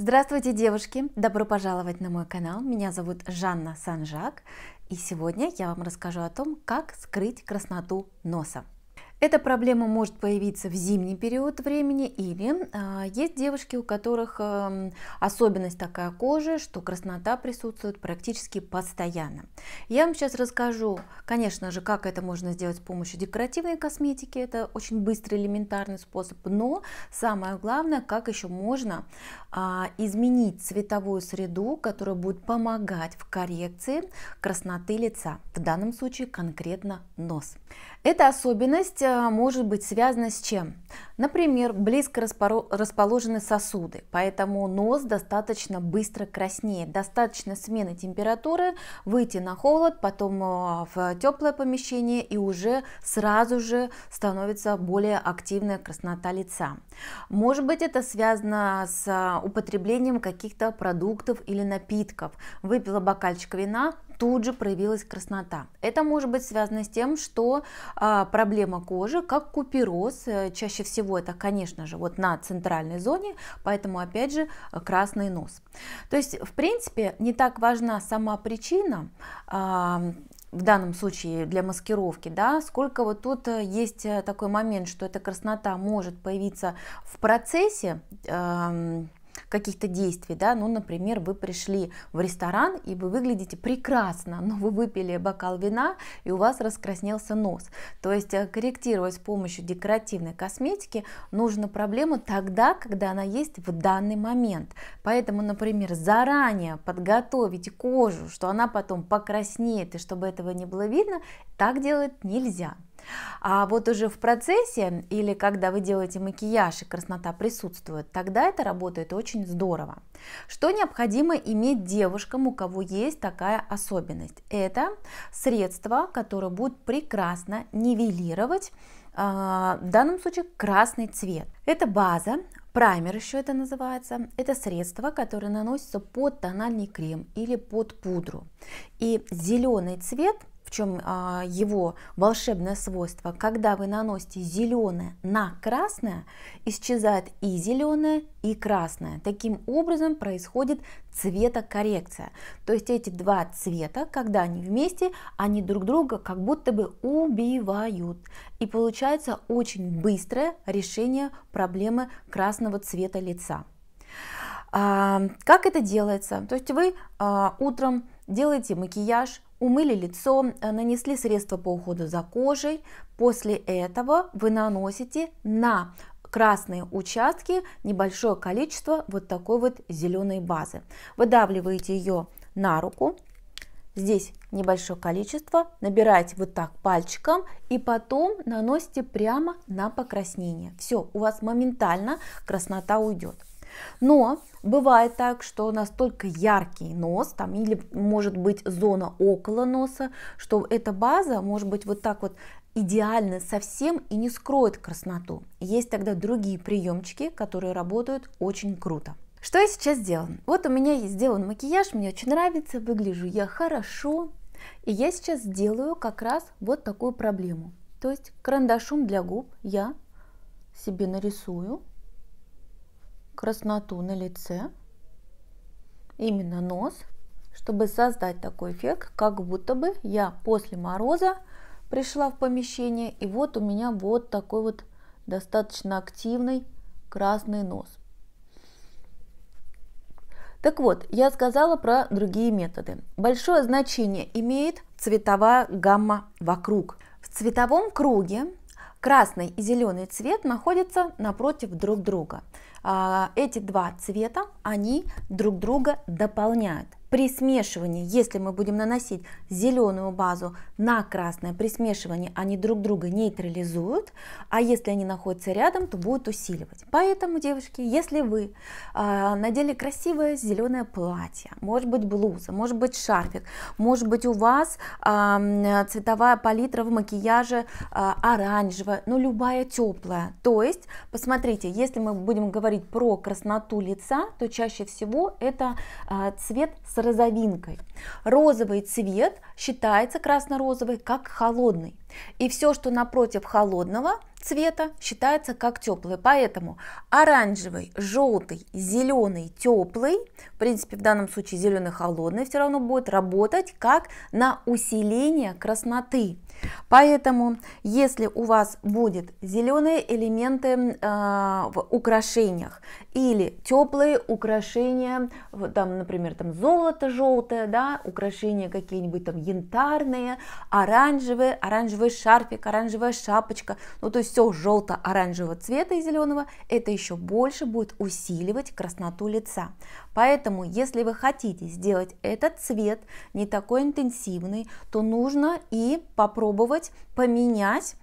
Здравствуйте, девушки! Добро пожаловать на мой канал. Меня зовут Жанна Санжак. И сегодня я вам расскажу о том, как скрыть красноту носа. Эта проблема может появиться в зимний период времени или а, есть девушки, у которых а, особенность такая кожи, что краснота присутствует практически постоянно. Я вам сейчас расскажу, конечно же, как это можно сделать с помощью декоративной косметики, это очень быстрый элементарный способ, но самое главное, как еще можно а, изменить цветовую среду, которая будет помогать в коррекции красноты лица, в данном случае конкретно нос. Эта особенность Э, может быть связана с чем? Например, близко расположены сосуды, поэтому нос достаточно быстро краснеет. Достаточно смены температуры, выйти на холод, потом э, в теплое помещение и уже сразу же становится более активная краснота лица. Может быть это связано с э, употреблением каких-то продуктов или напитков. Выпила бокальчик вина, тут же проявилась краснота. Это может быть связано с тем, что а, проблема кожи, как купероз, э, чаще всего это, конечно же, вот на центральной зоне, поэтому, опять же, красный нос. То есть, в принципе, не так важна сама причина, а, в данном случае для маскировки, да, сколько вот тут э, есть э, такой момент, что эта краснота может появиться в процессе, э, каких-то действий, да, ну, например, вы пришли в ресторан и вы выглядите прекрасно, но вы выпили бокал вина и у вас раскраснелся нос. То есть э, корректировать с помощью декоративной косметики нужно проблему тогда, когда она есть в данный момент. Поэтому, например, заранее подготовить кожу, что она потом покраснеет и чтобы этого не было видно, так делать нельзя. А вот уже в процессе или когда вы делаете макияж и краснота присутствует, тогда это работает очень здорово. Что необходимо иметь девушкам, у кого есть такая особенность? Это средство, которое будет прекрасно нивелировать а, в данном случае красный цвет. Это база, праймер еще это называется. Это средство, которое наносится под тональный крем или под пудру. И зеленый цвет – в чем а, его волшебное свойство, когда вы наносите зеленое на красное, исчезает и зеленое, и красное. Таким образом происходит цветокоррекция. То есть эти два цвета, когда они вместе, они друг друга как будто бы убивают. И получается очень быстрое решение проблемы красного цвета лица. А, как это делается? То есть вы а, утром делаете макияж, умыли лицо, э, нанесли средства по уходу за кожей. После этого вы наносите на красные участки небольшое количество вот такой вот зеленой базы. Выдавливаете ее на руку, здесь небольшое количество, набираете вот так пальчиком и потом наносите прямо на покраснение. Все, у вас моментально краснота уйдет. Но бывает так, что настолько яркий нос, там, или может быть зона около носа, что эта база может быть вот так вот идеально совсем и не скроет красноту. Есть тогда другие приемчики, которые работают очень круто. Что я сейчас делала? Вот у меня есть сделан макияж, мне очень нравится, выгляжу я хорошо. И я сейчас сделаю как раз вот такую проблему. То есть карандашом для губ я себе нарисую красноту на лице, именно нос, чтобы создать такой эффект, как будто бы я после мороза пришла в помещение, и вот у меня вот такой вот достаточно активный красный нос. Так вот, я сказала про другие методы. Большое значение имеет цветовая гамма вокруг. В цветовом круге красный и зеленый цвет находятся напротив друг друга. А, эти два цвета, они друг друга дополняют. При смешивании, если мы будем наносить зеленую базу на красное, при смешивании они друг друга нейтрализуют, а если они находятся рядом, то будут усиливать. Поэтому, девушки, если вы э, надели красивое зеленое платье, может быть блуза, может быть шарфик, может быть у вас э, цветовая палитра в макияже э, оранжевая, но ну, любая теплая. То есть, посмотрите, если мы будем говорить про красноту лица, то чаще всего это э, цвет с розовинкой. Розовый цвет считается красно-розовый как холодный. И все, что напротив холодного цвета, считается как теплый. Поэтому оранжевый, желтый, зеленый, теплый, в принципе, в данном случае зеленый холодный все равно будет работать как на усиление красноты. Поэтому, если у вас будут зеленые элементы э, в украшениях или теплые украшения, там, например, там золото желтое, да, украшения какие-нибудь там янтарные, оранжевые, оранжевый шарфик, оранжевая шапочка, ну то есть все желто-оранжевого цвета и зеленого, это еще больше будет усиливать красноту лица. Поэтому, если вы хотите сделать этот цвет не такой интенсивный, то нужно и попробовать попробовать поменять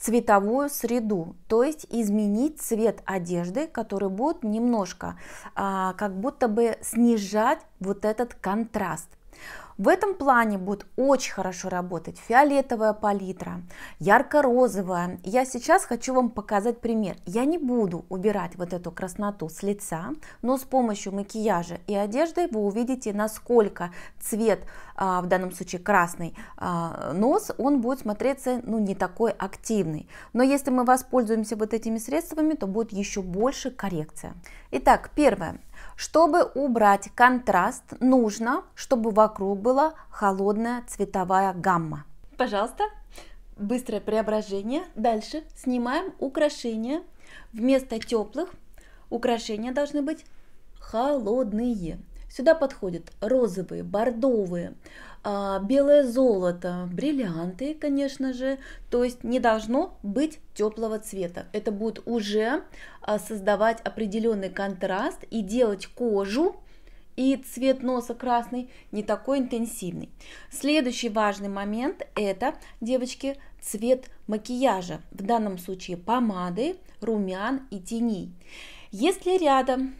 цветовую среду, то есть изменить цвет одежды, который будет немножко а, как будто бы снижать вот этот контраст. В этом плане будет очень хорошо работать фиолетовая палитра, ярко-розовая. Я сейчас хочу вам показать пример. Я не буду убирать вот эту красноту с лица, но с помощью макияжа и одежды вы увидите, насколько цвет, а, в данном случае красный а, нос, он будет смотреться ну, не такой активный. Но если мы воспользуемся вот этими средствами, то будет еще больше коррекция. Итак, первое. Чтобы убрать контраст, нужно, чтобы вокруг была холодная цветовая гамма. Пожалуйста, быстрое преображение. Дальше снимаем украшения. Вместо теплых украшения должны быть холодные. Сюда подходят розовые, бордовые, а, белое золото, бриллианты, конечно же. То есть не должно быть теплого цвета. Это будет уже а, создавать определенный контраст и делать кожу и цвет носа красный не такой интенсивный. Следующий важный момент это, девочки, цвет макияжа, в данном случае помады, румян и теней. Если рядом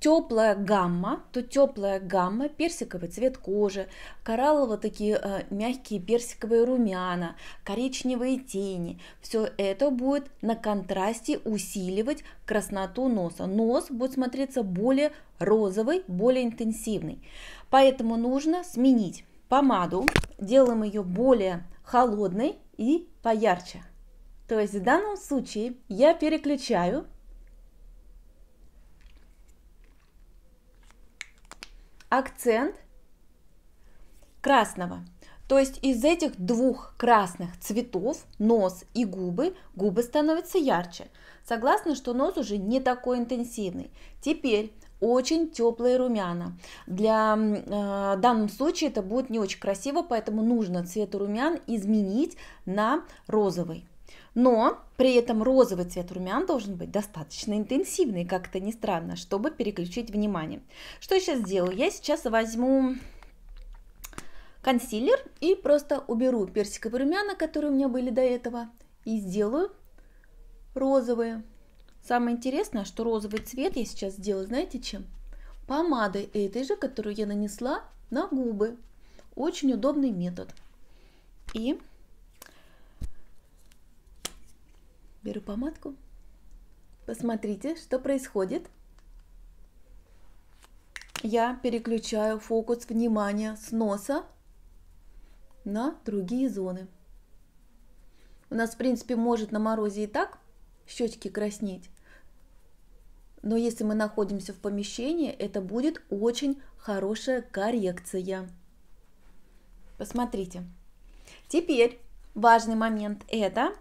теплая гамма, то теплая гамма, персиковый цвет кожи, кораллово такие э, мягкие персиковые румяна, коричневые тени. Все это будет на контрасте усиливать красноту носа. Нос будет смотреться более розовый, более интенсивный. Поэтому нужно сменить помаду, делаем ее более холодной и поярче. То есть в данном случае я переключаю акцент красного. То есть из этих двух красных цветов, нос и губы, губы становятся ярче. Согласна, что нос уже не такой интенсивный. Теперь очень теплые румяна. Для, э, данном случае это будет не очень красиво, поэтому нужно цвет румян изменить на розовый. Но при этом розовый цвет румян должен быть достаточно интенсивный, как это ни странно, чтобы переключить внимание. Что я сейчас сделаю? Я сейчас возьму консилер и просто уберу персиковые румяна, которые у меня были до этого, и сделаю розовые. Самое интересное, что розовый цвет я сейчас сделаю, знаете чем? Помадой этой же, которую я нанесла на губы. Очень удобный метод. И Беру помадку. Посмотрите, что происходит. Я переключаю фокус внимания с носа на другие зоны. У нас, в принципе, может на морозе и так щечки краснеть. Но если мы находимся в помещении, это будет очень хорошая коррекция. Посмотрите. Теперь важный момент – это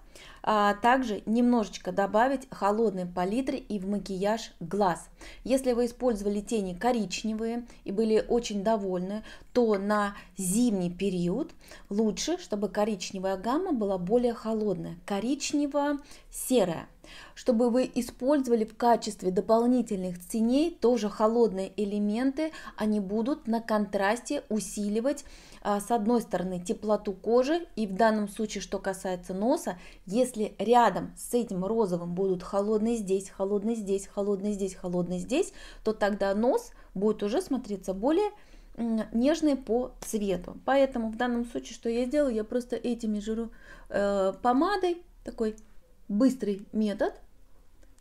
а также немножечко добавить холодной палитры и в макияж глаз. Если вы использовали тени коричневые и были очень довольны, то на зимний период лучше, чтобы коричневая гамма была более холодная, коричнево-серая. Чтобы вы использовали в качестве дополнительных теней тоже холодные элементы, они будут на контрасте усиливать а, с одной стороны теплоту кожи и в данном случае, что касается носа, если рядом с этим розовым будут холодные здесь, холодные здесь, холодные здесь, холодные здесь, то тогда нос будет уже смотреться более нежный по цвету. Поэтому в данном случае, что я сделаю, я просто этими жиру э, помадой, такой быстрый метод,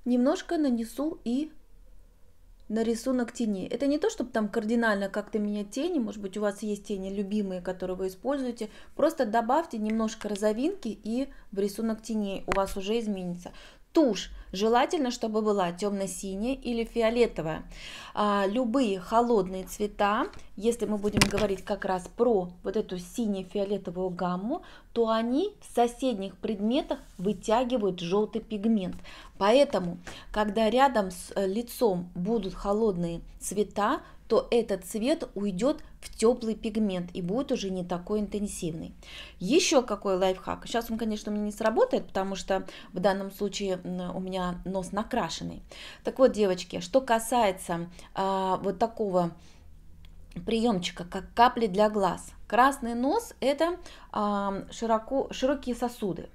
немножко нанесу и на рисунок тени. Это не то, чтобы там кардинально как-то менять тени, может быть, у вас есть тени любимые, которые вы используете, просто добавьте немножко розовинки и в рисунок теней у вас уже изменится тушь. Желательно, чтобы была темно-синяя или фиолетовая. А, любые холодные цвета, если мы будем говорить как раз про вот эту сине-фиолетовую гамму, то они в соседних предметах вытягивают желтый пигмент. Поэтому, когда рядом с э, лицом будут холодные цвета, то этот цвет уйдет в теплый пигмент и будет уже не такой интенсивный. Еще какой лайфхак. Сейчас он, конечно, у меня не сработает, потому что в данном случае у меня нос накрашенный. Так вот, девочки, что касается а, вот такого приемчика, как капли для глаз. Красный нос – это а, широко, широкие сосуды,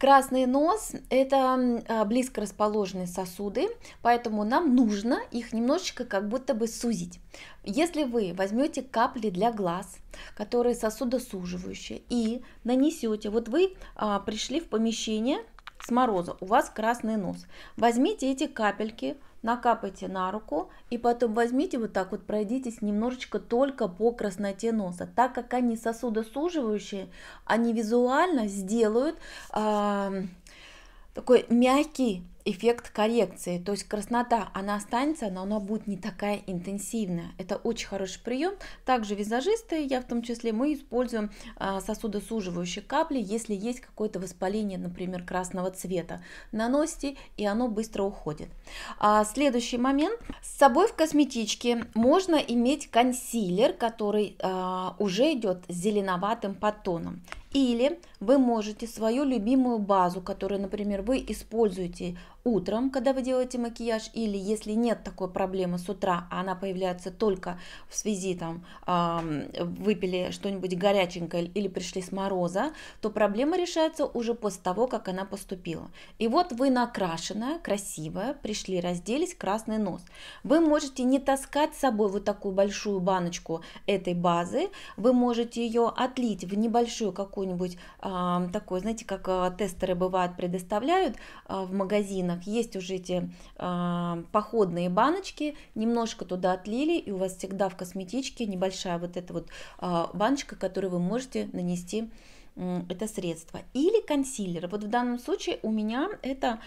Красный нос – это а, близко расположенные сосуды, поэтому нам нужно их немножечко как будто бы сузить. Если вы возьмете капли для глаз, которые сосудосуживающие, и нанесете, вот вы а, пришли в помещение с мороза, у вас красный нос, возьмите эти капельки – накапайте на руку и потом возьмите вот так вот, пройдитесь немножечко только по красноте носа, так как они сосудосуживающие, они визуально сделают э, такой мягкий эффект коррекции. То есть краснота, она останется, но она будет не такая интенсивная. Это очень хороший прием. Также визажисты, я в том числе, мы используем а, сосудосуживающие капли, если есть какое-то воспаление, например, красного цвета. Наносите, и оно быстро уходит. А, следующий момент. С собой в косметичке можно иметь консилер, который а, уже идет с зеленоватым подтоном. Или вы можете свою любимую базу, которую, например, вы используете утром, когда вы делаете макияж, или если нет такой проблемы с утра, а она появляется только в связи там выпили что-нибудь горяченькое или пришли с мороза, то проблема решается уже после того, как она поступила. И вот вы накрашенная, красивая, пришли, разделись, красный нос. Вы можете не таскать с собой вот такую большую баночку этой базы, вы можете ее отлить в небольшую какую-нибудь э, такую, знаете, как э, тестеры бывают предоставляют э, в магазинах, магазинах есть уже эти э, походные баночки, немножко туда отлили, и у вас всегда в косметичке небольшая вот эта вот э, баночка, которую вы можете нанести э, это средство. Или консилер. Вот в данном случае у меня это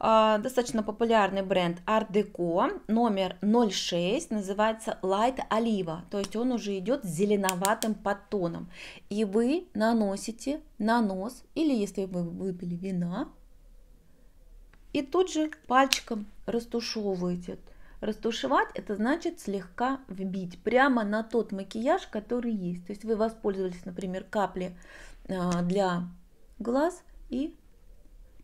э, достаточно популярный бренд Art Deco, номер 06, называется Light Oliva, то есть он уже идет с зеленоватым подтоном, и вы наносите на нос, или если вы выпили вина, и тут же пальчиком растушевываете. Растушевать это значит слегка вбить прямо на тот макияж, который есть. То есть вы воспользовались, например, капли а, для глаз и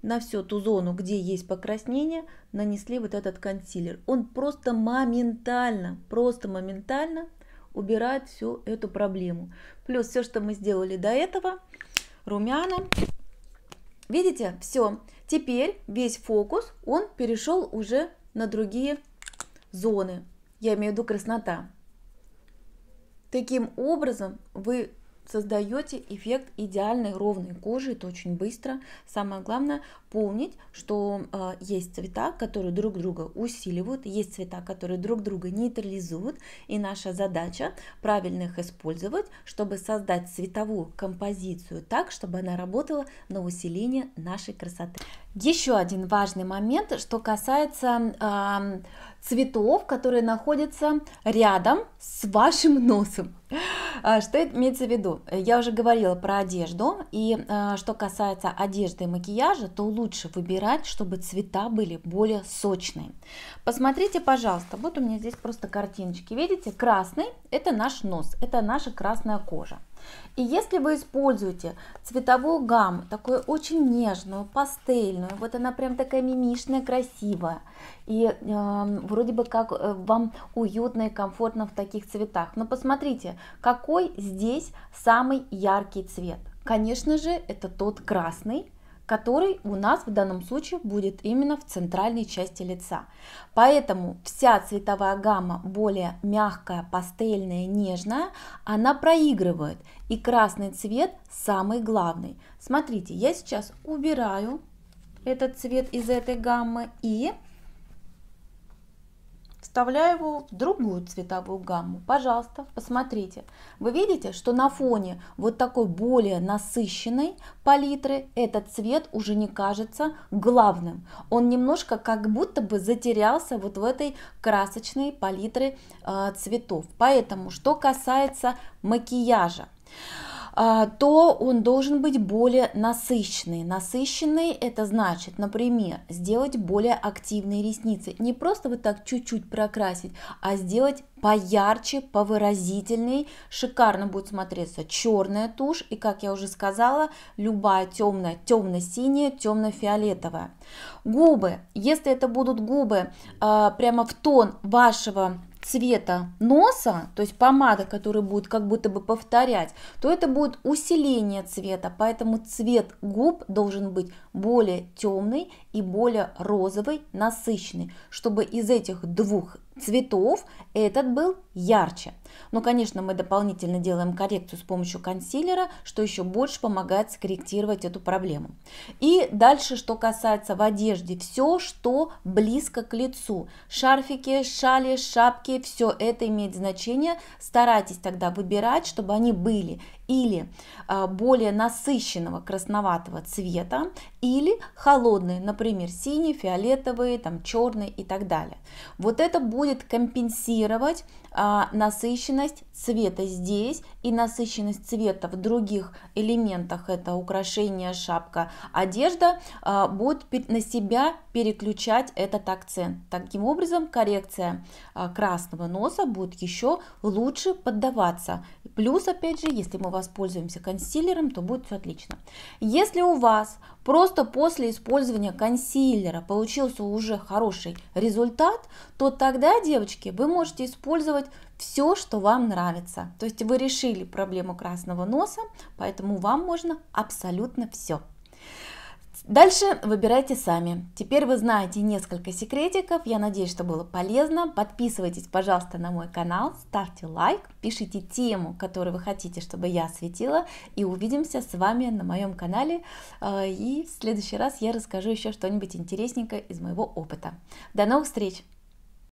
на всю ту зону, где есть покраснение, нанесли вот этот консилер. Он просто моментально, просто моментально убирает всю эту проблему. Плюс все, что мы сделали до этого, румяна. Видите, все. Теперь весь фокус, он перешел уже на другие зоны, я имею в виду краснота. Таким образом, вы создаете эффект идеальной ровной кожи, это очень быстро. Самое главное помнить, что э, есть цвета, которые друг друга усиливают, есть цвета, которые друг друга нейтрализуют, и наша задача правильно их использовать, чтобы создать цветовую композицию так, чтобы она работала на усиление нашей красоты. Еще один важный момент, что касается э, цветов, которые находятся рядом с вашим носом. А, что это имеется в виду? Я уже говорила про одежду, и э, что касается одежды и макияжа, то лучше выбирать, чтобы цвета были более сочные. Посмотрите, пожалуйста, вот у меня здесь просто картиночки. Видите, красный – это наш нос, это наша красная кожа. И если вы используете цветовую гамму, такую очень нежную, пастельную, вот она прям такая мимишная, красивая, и э, вроде бы как э, вам уютно и комфортно в таких цветах, но посмотрите, какой здесь самый яркий цвет. Конечно же, это тот красный, который у нас в данном случае будет именно в центральной части лица. Поэтому вся цветовая гамма более мягкая, пастельная, нежная, она проигрывает. И красный цвет самый главный. Смотрите, я сейчас убираю этот цвет из этой гаммы и вставляю его в другую цветовую гамму. Пожалуйста, посмотрите. Вы видите, что на фоне вот такой более насыщенной палитры этот цвет уже не кажется главным. Он немножко как будто бы затерялся вот в этой красочной палитре э, цветов. Поэтому, что касается макияжа. А, то он должен быть более насыщенный. Насыщенный это значит, например, сделать более активные ресницы. Не просто вот так чуть-чуть прокрасить, а сделать поярче, повыразительней. Шикарно будет смотреться черная тушь и, как я уже сказала, любая темная, темно-синяя, темно-фиолетовая. Губы. Если это будут губы а, прямо в тон вашего цвета носа, то есть помада, которая будет как будто бы повторять, то это будет усиление цвета, поэтому цвет губ должен быть более темный и более розовый, насыщенный, чтобы из этих двух цветов этот был ярче. Но, конечно, мы дополнительно делаем коррекцию с помощью консилера, что еще больше помогает скорректировать эту проблему. И дальше, что касается в одежде, все, что близко к лицу. Шарфики, шали, шапки, все это имеет значение. Старайтесь тогда выбирать, чтобы они были или э, более насыщенного красноватого цвета, или холодные, например, синие, фиолетовые, там, черный и так далее. Вот это будет компенсировать а, насыщенность цвета здесь и насыщенность цвета в других элементах, это украшение, шапка, одежда, а, будет на себя переключать этот акцент. Таким образом, коррекция а, красного носа будет еще лучше поддаваться Плюс, опять же, если мы воспользуемся консилером, то будет все отлично. Если у вас просто после использования консилера получился уже хороший результат, то тогда, девочки, вы можете использовать все, что вам нравится. То есть вы решили проблему красного носа, поэтому вам можно абсолютно все. Дальше выбирайте сами. Теперь вы знаете несколько секретиков. Я надеюсь, что было полезно. Подписывайтесь, пожалуйста, на мой канал, ставьте лайк, пишите тему, которую вы хотите, чтобы я осветила. И увидимся с вами на моем канале. А, и в следующий раз я расскажу еще что-нибудь интересненькое из моего опыта. До новых встреч!